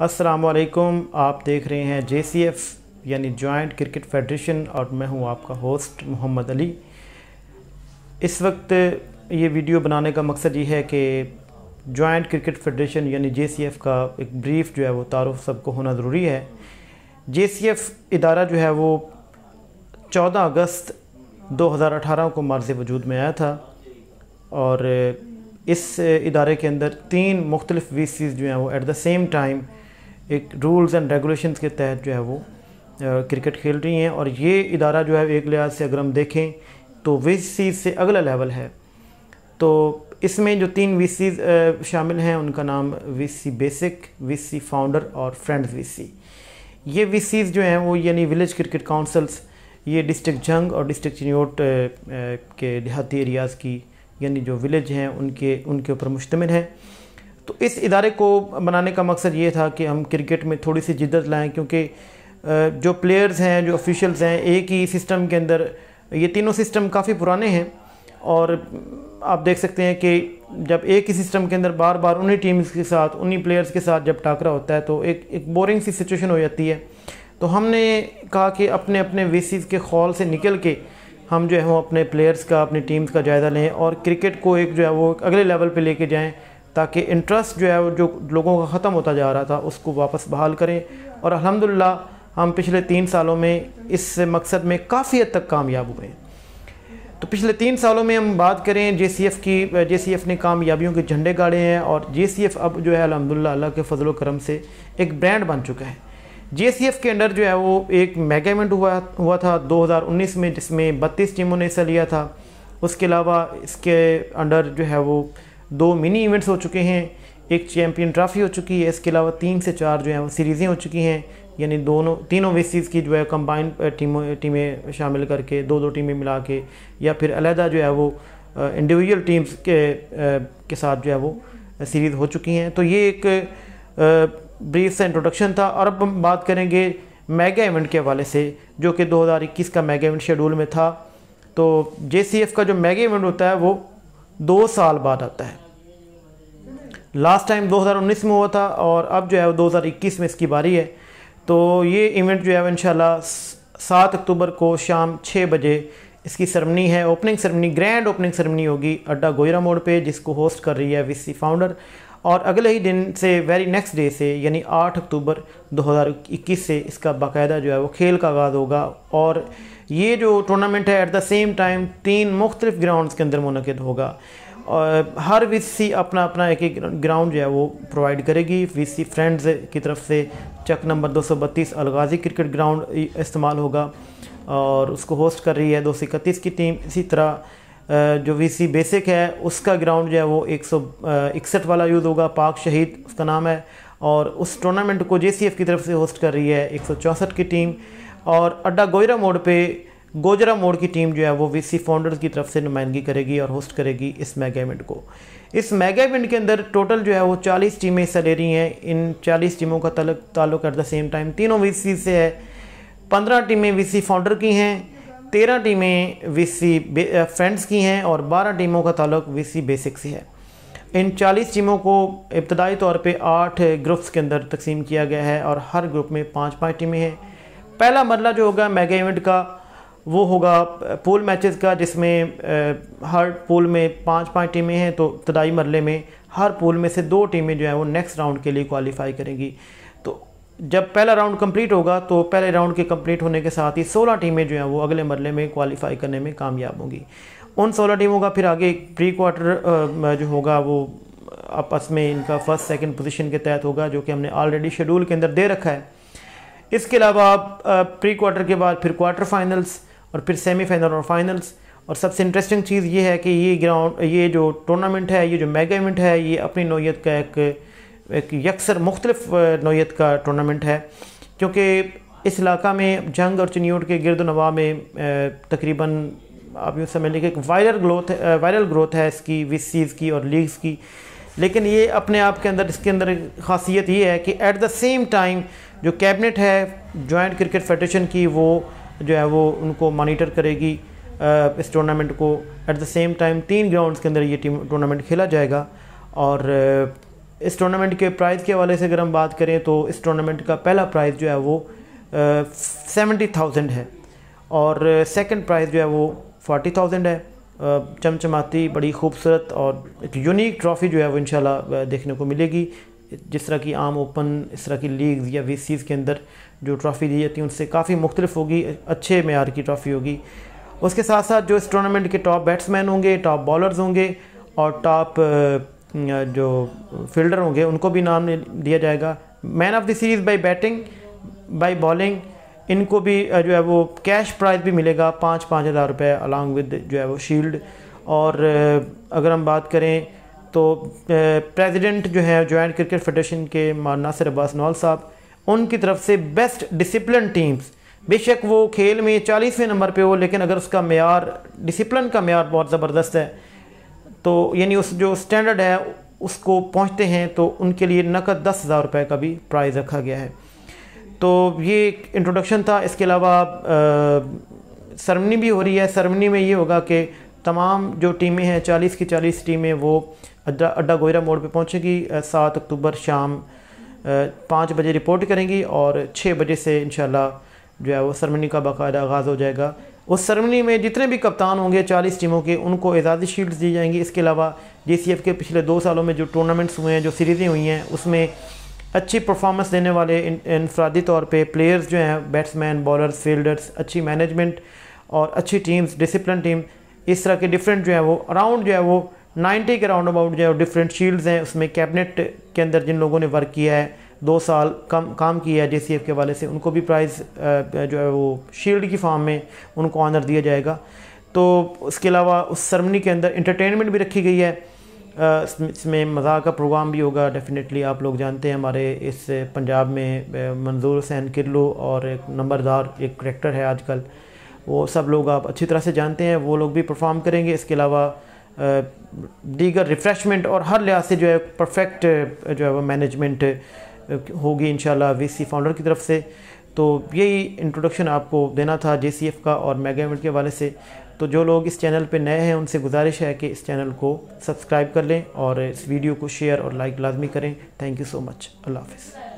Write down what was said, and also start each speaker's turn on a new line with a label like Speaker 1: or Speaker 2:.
Speaker 1: वालेकुम आप देख रहे हैं जे सी एफ़ यानी जॉइंट क्रिकेट फेडरेशन और मैं हूं आपका होस्ट मोहम्मद अली इस वक्त ये वीडियो बनाने का मकसद ये है कि जॉइंट क्रिकेट फेडरेशन यानी जे सी एफ़ का एक ब्रीफ जो है वो तारफ़ सबको होना ज़रूरी है जे सी एफ़ इदारा जो है वो 14 अगस्त 2018 को मार्ज वजूद में आया था और इस इदारे के अंदर तीन मुख्तलिफ़ वी सीज़ जो हैं वो एट द सेम टाइम एक रूल्स एंड रेगुलेशन के तहत जो है वो क्रिकेट खेल रही हैं और ये इदारा जो है एक लिहाज से अगर हम देखें तो वी से अगला लेवल है तो इसमें जो तीन वी शामिल हैं उनका नाम वी बेसिक वी फाउंडर और फ्रेंड्स वी ये वी जो हैं वो यानी विलेज क्रिकेट काउंसल्स ये डिस्ट्रिक्ट जंग और डिस्ट्रिक्ट चिनियोट के देहाती एरियाज़ की यानी जो विलेज हैं उनके उनके ऊपर मुश्तमिल हैं तो इस इदारे को बनाने का मकसद ये था कि हम क्रिकेट में थोड़ी सी जिद्दत लाएँ क्योंकि जो प्लेयर्स हैं जो ऑफिशल्स हैं एक ही सिस्टम के अंदर ये तीनों सिस्टम काफ़ी पुराने हैं और आप देख सकते हैं कि जब एक ही सिस्टम के अंदर बार बार उन्हीं टीम्स के साथ उन्हीं प्लेयर्स के साथ जब टाकरा होता है तो एक एक बोरिंग सी सिचुएशन हो जाती है तो हमने कहा कि अपने अपने वेसिस के खौल से निकल के हम जो है वो अपने प्लेयर्स का अपनी टीम्स का जायज़ा लें और क्रिकेट को एक जो है वो अगले लेवल पर लेके जाएँ ताकि इंटरेस्ट जो है वो जो लोगों का ख़त्म होता जा रहा था उसको वापस बहाल करें और अलहमदिल्ला हम पिछले तीन सालों में इस मकसद में काफ़ी हद तक कामयाब हुए हैं तो पिछले तीन सालों में हम बात करें जे सी एफ़ की जे सी एफ़ ने कामयाबियों के झंडे गाड़े हैं और जे सी एफ़ अब जो है अलहमदिल्ला अल्लाह के फजल करम से एक ब्रांड बन चुका है जे सी एफ़ के अंडर जो है वो एक मेगा इवेंट हुआ हुआ था 2019 में जिसमें बत्तीस टीमों ने हिस्सा लिया था उसके अलावा इसके अंडर जो है वो दो मिनी इवेंट्स हो चुके हैं एक चैम्पियन ट्रॉफी हो चुकी है इसके अलावा तीन से चार जो है वो सीरीज़ें हो चुकी हैं यानी दोनों तीनों वेस्टीज़ की जो है कंबाइंड टीमों टीमें शामिल करके दो दो टीमें मिला के या फिर अलहदा जो है वो इंडिविजुअल टीम्स के के साथ जो है वो सीरीज़ हो चुकी हैं तो ये एक ब्रीफ सा इंट्रोडक्शन था और अब हम बात करेंगे मेगा इवेंट के हवाले से जो कि 2021 का मेगा इवेंट शेड्यूल में था तो जे का जो मेगा इवेंट होता है वो दो साल बाद आता है लास्ट टाइम 2019 में हुआ था और अब जो है वो 2021 में इसकी बारी है तो ये इवेंट जो है इन सात अक्टूबर को शाम छः बजे इसकी सरमनी है opening ceremony grand opening ceremony होगी अड्डा गोयरा मोड़ पे जिसको होस्ट कर रही है वीसी फाउंडर और अगले ही दिन से वेरी नेक्स्ट डे से यानी 8 अक्टूबर 2021 से इसका बाकायदा जो है वो खेल का आगाज़ होगा और ये जो टूर्नामेंट है एट द सेम टाइम तीन मुख्तलिफ़ ग्राउंड्स के अंदर मुनद होगा और हर वीसी अपना अपना एक एक ग्राउंड जो है वो प्रोवाइड करेगी वीसी फ्रेंड्स की तरफ से चक नंबर 232 अलगाजी क्रिकेट ग्राउंड इस्तेमाल होगा और उसको होस्ट कर रही है दो की टीम इसी तरह जो वी सी बेसिक है उसका ग्राउंड जो है वो एक सौ इकसठ वाला यूज़ होगा पाक शहीद उसका नाम है और उस टूर्नामेंट को जे सी एफ़ की तरफ से होस्ट कर रही है एक सौ चौंसठ की टीम और अड्डा गोजरा मोड़ पे गोजरा मोड़ की टीम जो है वो वी सी फाउंडर्स की तरफ से नुमाइंदगी करेगी और होस्ट करेगी इस मेगा इवेंट को इस मेगा इवेंट के अंदर टोटल जो है वो 40 टीमें हिस्सा ले रही हैं इन 40 टीमों का तलक ताल्लुक एट द सेम टाइम तीनों वी से है 15 टीमें वी फाउंडर की हैं तेरह टीमें वीसी फ्रेंड्स की हैं और बारह टीमों का ताल्लुक वीसी बेसिक से है इन चालीस टीमों को इब्तदाई तौर पर आठ ग्रुप्स के अंदर तकसीम किया गया है और हर ग्रुप में पाँच पाँच टीमें हैं पहला मरला जो होगा मेगा इवेंट का वो होगा पूल मैचेस का जिसमें हर पूल में पांच पांच टीमें हैं तो इब्तदाई मरले में हर पूल में से दो टीमें जो हैं वो नेक्स्ट राउंड के लिए क्वालिफाई करेंगी जब पहला राउंड कंप्लीट होगा तो पहले राउंड के कंप्लीट होने के साथ ही 16 टीमें जो हैं वो अगले मरले में क्वालिफाई करने में कामयाब होंगी उन 16 टीमों का फिर आगे प्री क्वार्टर जो होगा वो आपस में इनका फर्स्ट सेकंड पोजीशन के तहत होगा जो कि हमने ऑलरेडी शेड्यूल के अंदर दे रखा है इसके अलावा प्री क्वार्टर के बाद फिर क्वार्टर फाइनल्स और फिर सेमीफाइनल और फाइनल्स और सबसे इंटरेस्टिंग चीज़ ये है कि ये ग्राउंड ये जो टूर्नामेंट है ये जो मेगा इवेंट है ये अपनी नोयत का एक एक यकसर मुख्तलफ नोयत का टूर्नामेंट है क्योंकि इस इलाका में जंग और चिन्यूट के गर्द नवा में तकरीबन आप यूँ समझ लीजिए एक वायरल ग्रोथ वायरल ग्रोथ है इसकी विसीज़ की और लीग्स की लेकिन ये अपने आप के अंदर इसके अंदर खासियत ये है कि एट द सेम टाइम जो कैबिनेट है जॉइंट क्रिकेट फेडरेशन की वो जो है वो उनको मॉनिटर करेगी इस टूर्नामेंट को एट द सेम टाइम तीन ग्राउंड्स के अंदर ये टूर्नामेंट खेला जाएगा और इस टूर्नामेंट के प्राइज़ के हवाले से अगर हम बात करें तो इस टूर्नामेंट का पहला प्राइज़ जो है वो सेवेंटी थाउजेंड है और सेकंड प्राइज़ जो है वो फोर्टी थाउजेंड है चमचमाती बड़ी खूबसूरत और एक यूनिक ट्रॉफ़ी जो है वो इंशाल्लाह देखने को मिलेगी जिस तरह की आम ओपन इस तरह की लीग या वी के अंदर जो ट्रॉफ़ी दी जाती है उनसे काफ़ी मुख्तलिफ होगी अच्छे मैार की ट्रॉफ़ी होगी उसके साथ साथ जो इस टूर्नामेंट के टॉप बैट्समैन होंगे टॉप बॉलर्स होंगे और टॉप जो फील्डर होंगे उनको भी नाम दिया जाएगा man of the series by batting by bowling इनको भी जो है वो कैश प्राइज़ भी मिलेगा पाँच पाँच हज़ार रुपये अलॉन्ग विद जो है वो शील्ड और अगर हम बात करें तो प्रेसिडेंट जो है जॉइंट क्रिकेट फेडरेशन के नासिर अब्बास नवाल साहब उनकी तरफ से बेस्ट डिसिप्लिन टीम्स बेशक वो खेल में चालीसवें नंबर पे हो लेकिन अगर उसका मैार डिसिप्लिन का मैार बहुत ज़बरदस्त है तो यानी उस जो स्टैंडर्ड है उसको पहुंचते हैं तो उनके लिए नकद दस हज़ार रुपये का भी प्राइज़ रखा गया है तो ये एक इंट्रोडक्शन था इसके अलावा सरमनी भी हो रही है सरमनी में ये होगा कि तमाम जो टीमें हैं चालीस की चालीस टीमें वो अड्डा अड्डा गोयरा मोड़ पे पहुंचेगी सात अक्टूबर शाम पाँच बजे रिपोर्ट करेंगी और छः बजे से इन जो है वो सरमनी का बाकायदा आगाज़ हो जाएगा उस सरमनी में जितने भी कप्तान होंगे चालीस टीमों के उनको एजाज़ी शील्ड्स दी जाएंगी इसके अलावा जे के पिछले दो सालों में जो टूर्नामेंट्स हुए हैं जो सीरीज़ें हुई हैं उसमें अच्छी परफॉर्मेंस देने वाले इनफरादी तौर पे प्लेयर्स जो हैं बैट्समैन बॉलर्स फील्डर्स अच्छी मैनेजमेंट और अच्छी टीम्स डिसिप्लिन टीम इस तरह के डिफरेंट जो है वो अराउंड जो है वो नाइन्टी के राउंड अबाउट जो है डिफरेंट शील्ड्स हैं उसमें कैबिनेट के अंदर जिन लोगों ने वर्क किया है दो साल कम काम किया है जे के हवाले से उनको भी प्राइज़ जो है वो शील्ड की फार्म में उनको ऑनर दिया जाएगा तो उसके अलावा उस सरमनी के अंदर इंटरटेनमेंट भी रखी गई है इसमें मज़ाक का प्रोग्राम भी होगा डेफिनेटली आप लोग जानते हैं हमारे इस पंजाब में मंजूर हुसैन किल्लू और एक नंबरदार एक करेक्टर है आजकल वो सब लोग आप अच्छी तरह से जानते हैं वो लोग भी परफॉर्म करेंगे इसके अलावा दीगर रिफ़्रेशमेंट और हर लिहाज से जो है परफेक्ट जो है वो मैनेजमेंट होगी इन वीसी फाउंडर की तरफ से तो यही इंट्रोडक्शन आपको देना था जे का और मेगा के हवाले से तो जो लोग इस चैनल पे नए हैं उनसे गुजारिश है कि इस चैनल को सब्सक्राइब कर लें और इस वीडियो को शेयर और लाइक लाजमी करें थैंक यू सो मच अल्लाह हाफिज़